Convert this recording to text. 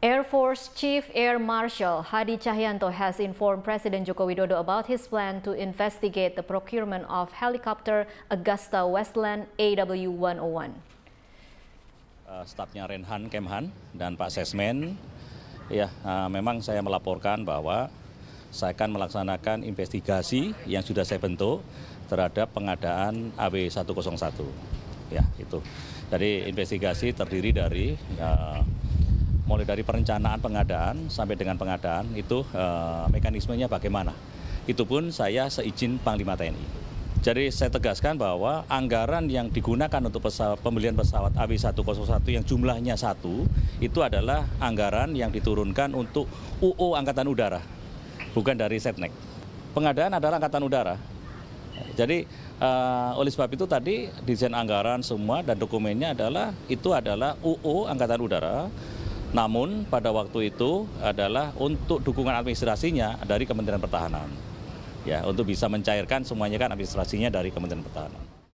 Air Force Chief Air Marshal Hadi Cahyanto has informed President Joko Widodo about his plan to investigate the procurement of helicopter Augusta Westland AW-101. Uh, Stafnya Renhan Kemhan dan Pak Sesmen, ya uh, memang saya melaporkan bahwa saya akan melaksanakan investigasi yang sudah saya bentuk terhadap pengadaan AW-101. Ya itu. Jadi investigasi terdiri dari uh, mulai dari perencanaan pengadaan sampai dengan pengadaan itu eh, mekanismenya bagaimana. Itu pun saya seizin Panglima TNI. Jadi saya tegaskan bahwa anggaran yang digunakan untuk pesawat, pembelian pesawat AW101 yang jumlahnya satu itu adalah anggaran yang diturunkan untuk UU Angkatan Udara, bukan dari Setnek. Pengadaan adalah Angkatan Udara. Jadi uh, oleh sebab itu tadi desain anggaran semua dan dokumennya adalah itu adalah UU Angkatan Udara namun pada waktu itu adalah untuk dukungan administrasinya dari Kementerian Pertahanan. Ya, untuk bisa mencairkan semuanya kan administrasinya dari Kementerian Pertahanan.